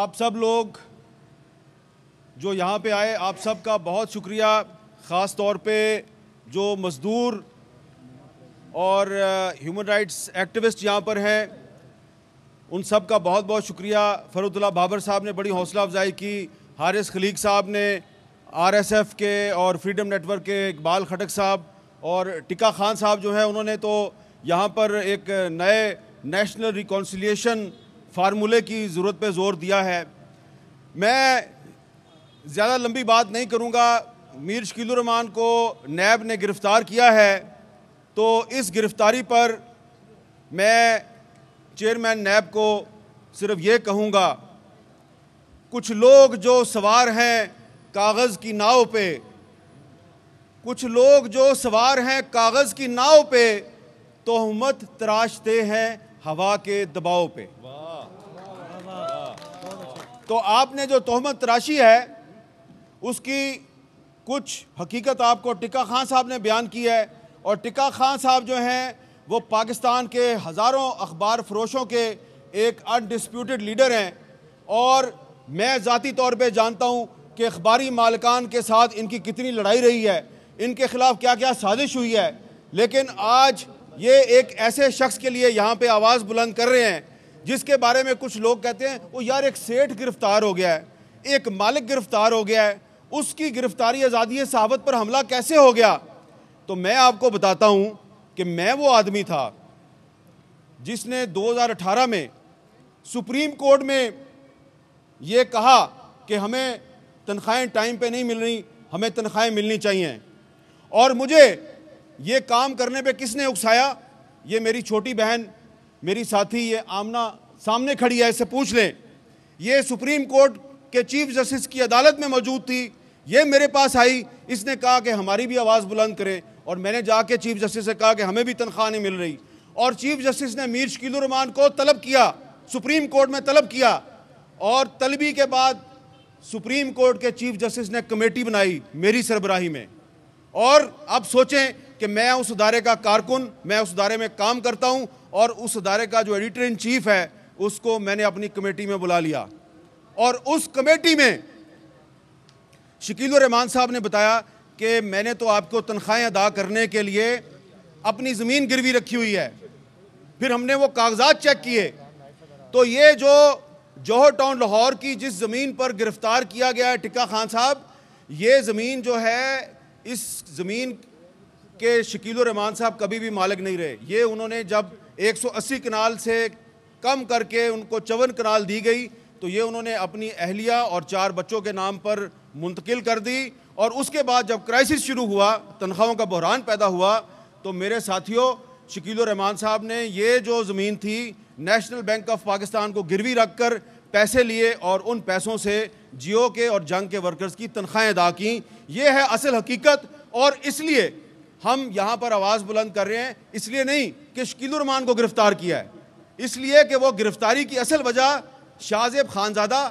آپ سب لوگ جو یہاں پہ آئے آپ سب کا بہت شکریہ خاص طور پہ جو مزدور اور ہیومن رائٹس ایکٹیوسٹ یہاں پر ہیں ان سب کا بہت بہت شکریہ فرود اللہ بابر صاحب نے بڑی حوصلہ افزائی کی حارث خلیق صاحب نے آر ایس ایف کے اور فریڈم نیٹورک کے اقبال خٹک صاحب اور ٹکا خان صاحب جو ہیں انہوں نے تو یہاں پر ایک نئے نیشنل ریکانسیلیشن فارمولے کی ضرورت پہ زور دیا ہے میں زیادہ لمبی بات نہیں کروں گا میر شکیل الرحمان کو نیب نے گرفتار کیا ہے تو اس گرفتاری پر میں چیئرمین نیب کو صرف یہ کہوں گا کچھ لوگ جو سوار ہیں کاغذ کی ناؤ پہ کچھ لوگ جو سوار ہیں کاغذ کی ناؤ پہ تہمت تراشتے ہیں ہوا کے دباؤ پہ تو آپ نے جو تہمت تراشی ہے اس کی کچھ حقیقت آپ کو ٹکا خان صاحب نے بیان کی ہے اور ٹکا خان صاحب جو ہیں وہ پاکستان کے ہزاروں اخبار فروشوں کے ایک انڈسپیوٹڈ لیڈر ہیں اور میں ذاتی طور پہ جانتا ہوں کہ اخباری مالکان کے ساتھ ان کی کتنی لڑائی رہی ہے ان کے خلاف کیا کیا سازش ہوئی ہے لیکن آج یہ ایک ایسے شخص کے لیے یہاں پہ آواز بلند کر رہے ہیں جس کے بارے میں کچھ لوگ کہتے ہیں وہ یار ایک سیٹھ گرفتار ہو گیا ہے ایک مالک گرفتار ہو گیا ہے اس کی گرفتاری آزادی صحابت پر حملہ کیسے ہو گیا تو میں آپ کو بتاتا ہوں کہ میں وہ آدمی تھا جس نے دو ہزار اٹھارہ میں سپریم کورٹ میں یہ کہا کہ ہمیں تنخواہیں ٹائم پہ نہیں مل رہی ہمیں تنخواہیں ملنی چاہیے اور مجھے یہ کام کرنے پہ کس نے اکسایا یہ میری چھوٹی بہن میری ساتھی یہ آمنا سامنے کھڑی ہے اسے پوچھ لیں یہ سپریم کورٹ کے چیف جسٹس کی عدالت میں موجود تھی یہ میرے پاس آئی اس نے کہا کہ ہماری بھی آواز بلند کرے اور میں نے جا کے چیف جسٹس سے کہا کہ ہمیں بھی تنخواہ نہیں مل رہی اور چیف جسٹس نے میر شکیل الرحمان کو طلب کیا سپریم کورٹ میں طلب کیا اور طلبی کے بعد سپریم کورٹ کے چیف جسٹس نے کمیٹی بنائی میری سربراہی میں اور اب سوچیں کہ میں اس ادارے کا کارکن میں اس ادارے میں کام کرتا ہوں اور اس ادارے کا جو ایڈیٹر ان چیف ہے اس کو میں نے اپنی کمیٹی میں بلا لیا اور اس کمیٹی میں شکیل و صاحب نے بتایا کہ میں نے تو آپ کو تنخواہیں ادا کرنے کے لیے اپنی زمین گروی رکھی ہوئی ہے پھر ہم نے وہ کاغذات چیک کیے تو یہ جو جوہر ٹاؤن لاہور کی جس زمین پر گرفتار کیا گیا ہے ٹکا خان صاحب یہ زمین جو ہے اس زمین کہ شکیل رحمان صاحب کبھی بھی مالک نہیں رہے یہ انہوں نے جب ایک سو اسی کنال سے کم کر کے ان کو چون کنال دی گئی تو یہ انہوں نے اپنی اہلیہ اور چار بچوں کے نام پر منتقل کر دی اور اس کے بعد جب کرائسس شروع ہوا تنخواہوں کا بحران پیدا ہوا تو میرے ساتھیوں شکیل الرحمان صاحب نے یہ جو زمین تھی نیشنل بینک آف پاکستان کو گروی رکھ کر پیسے لیے اور ان پیسوں سے جیو کے اور جنگ کے ورکرز کی تنخواہیں ادا کیں یہ ہے اصل حقیقت اور اس لیے ہم یہاں پر آواز بلند کر رہے ہیں اس لیے نہیں کہ شکیل الرحمان کو گرفتار کیا ہے اس لیے کہ وہ گرفتاری کی اصل وجہ شاہ زیب خانزادہ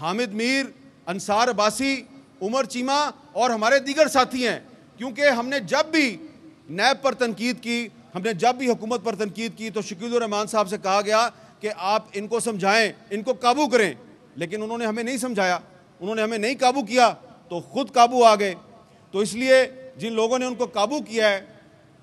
حامد میر انصار عباسی عمر چیمہ اور ہمارے دیگر ساتھی ہیں کیونکہ ہم نے جب بھی نیب پر تنقید کی ہم نے جب بھی حکومت پر تنقید کی تو شکیل الرحمان صاحب سے کہا گیا کہ آپ ان کو سمجھائیں ان کو قابو کریں لیکن انہوں نے ہمیں نہیں سمجھایا انہوں نے ہمیں نہیں قابو کیا تو خود قابو آ گئے تو اس لیے جن لوگوں نے ان کو قابو کیا ہے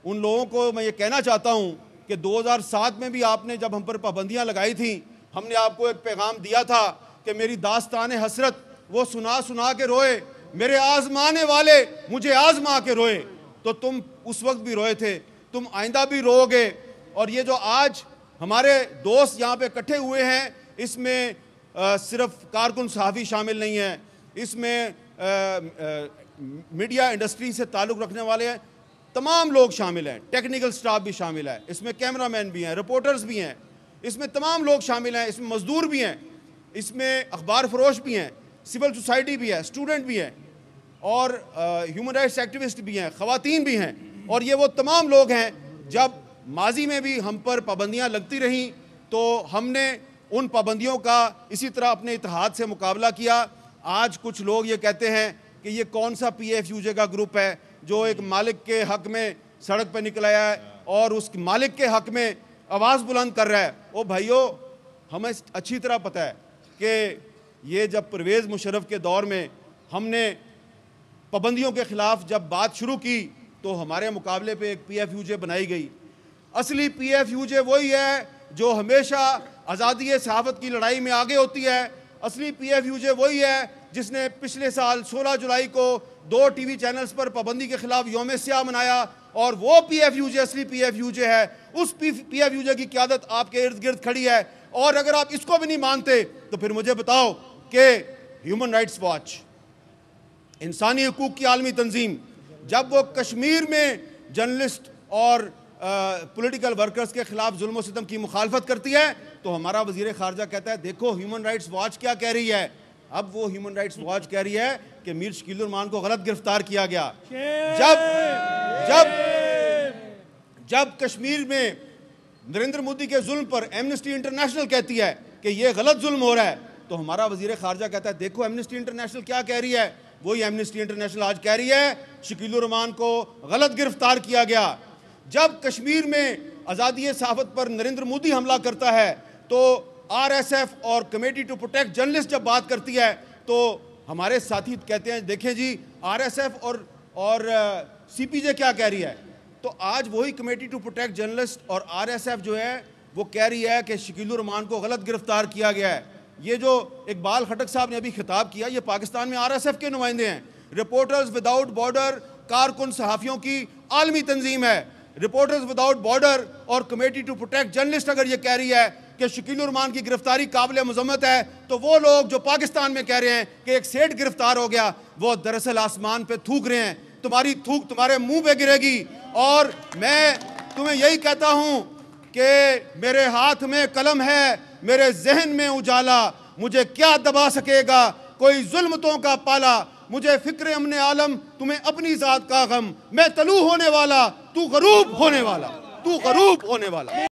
ان لوگوں کو میں یہ کہنا چاہتا ہوں کہ دو ہزار سات میں بھی آپ نے جب ہم پر پابندیاں لگائی تھیں ہم نے آپ کو ایک پیغام دیا تھا کہ میری داستان حسرت وہ سنا سنا کے روئے میرے آزمانے والے مجھے آزما کے روئے تو تم اس وقت بھی روئے تھے تم آئندہ بھی رو گے اور یہ جو آج ہمارے دوست یہاں پہ کٹھے ہوئے ہیں اس میں صرف کارکن صحافی شامل نہیں ہیں اس میں میڈیا انڈسٹری سے تعلق رکھنے والے ہیں تمام لوگ شامل ہیں ٹیکنیکل سٹاف بھی شامل ہے اس میں کیمرہ مین بھی ہیں رپورٹرز بھی ہیں اس میں تمام لوگ شامل ہیں اس میں مزدور بھی ہیں اس میں اخبار فروش بھی ہیں سول سوسائٹی بھی ہے اسٹوڈنٹ بھی ہیں اور ہیومن رائٹس ایکٹیوسٹ بھی ہیں خواتین بھی ہیں اور یہ وہ تمام لوگ ہیں جب ماضی میں بھی ہم پر پابندیاں لگتی رہیں تو ہم نے ان پابندیوں کا اسی طرح اپنے اتحاد سے مقابلہ کیا آج کچھ لوگ یہ کہتے ہیں کہ یہ کون سا پی ایف یو جے کا گروپ ہے جو ایک مالک کے حق میں سڑک پہ نکلایا ہے اور اس مالک کے حق میں آواز بلند کر رہا ہے او بھائیو ہمیں اچھی طرح پتہ ہے کہ یہ جب پرویز مشرف کے دور میں ہم نے پابندیوں کے خلاف جب بات شروع کی تو ہمارے مقابلے پہ ایک پی ایف یو جے بنائی گئی اصلی پی ایف یو جے وہی ہے جو ہمیشہ آزادی صحافت کی لڑائی میں آگے ہوتی ہے اصلی پی ایف یو جے وہی ہے جس نے پچھلے سال سولہ جولائی کو دو ٹی وی چینلز پر پابندی کے خلاف یوم سیاہ منایا اور وہ پی ایف یو جے اصلی پی ایف یو جے ہے اس پی ایف یو جے کی قیادت آپ کے ارد گرد کھڑی ہے اور اگر آپ اس کو بھی نہیں مانتے تو پھر مجھے بتاؤ کہ ہیومن رائٹس انسانی حقوق کی عالمی تنظیم جب وہ کشمیر میں جرنلسٹ اور پولیٹیکل ورکرز کے خلاف ظلم و ستم کی مخالفت کرتی ہے تو ہمارا وزیر خارجہ کہتا ہے دیکھو ہیومن رائٹس واچ کیا کہہ رہی ہے اب وہ ہیومن رائٹس واچ کہہ رہی ہے کہ میر شکیل الرحمان کو غلط گرفتار کیا گیا جب جب جب کشمیر میں نریندر مودی کے ظلم پر ایمنسٹی انٹرنیشنل کہتی ہے کہ یہ غلط ظلم ہو رہا ہے تو ہمارا وزیر خارجہ کہتا ہے دیکھو ایمنسٹی انٹرنیشنل کیا کہہ رہی ہے وہی ایمنسٹی انٹرنیشنل آج کہہ رہی ہے شکیل الرحمان کو غلط گرفتار کیا گیا جب کشمیر میں آزادی صحافت پر نریندر مودی حملہ کرتا ہے تو آر ایس ایف اور کمیٹی ٹو پروٹیکٹ جرنلسٹ جب بات کرتی ہے تو ہمارے ساتھی کہتے ہیں دیکھیں جی آر ایس ایف اور سی پی جے کیا کہہ رہی ہے تو آج وہی کمیٹی ٹو پروٹیکٹ جرنلسٹ اور آر ایس ایف جو ہے ہے وہ کہہ رہی کہ شکیل الرحمان کو غلط گرفتار کیا گیا ہے یہ جو اقبال خٹک صاحب نے ابھی خطاب کیا یہ پاکستان میں آر ایس ایف کے نمائندے ہیں رپورٹرز وداؤٹ بارڈر کارکن صحافیوں کی عالمی تنظیم ہے رپورٹرز وداؤٹ بارڈر اور کمیٹی ٹو پروٹیکٹ جرنلسٹ اگر یہ کہہ رہی ہے کہ شکیل ارمان کی گرفتاری قابل مذمت ہے تو وہ لوگ جو پاکستان میں کہہ رہے ہیں کہ ایک سیٹ گرفتار ہو گیا وہ دراصل آسمان پہ تھوک رہے ہیں تمہاری تھوک تمہارے منہ پہ گرے گی اور میں تمہیں یہی کہتا ہوں کہ میرے ہاتھ میں قلم ہے میرے ذہن میں اجالا مجھے کیا دبا سکے گا کوئی ظلمتوں کا پالا مجھے فکر امن عالم تمہیں اپنی ذات کا غم میں تلو ہونے والا تو غروب ہونے والا تو غروب ہونے والا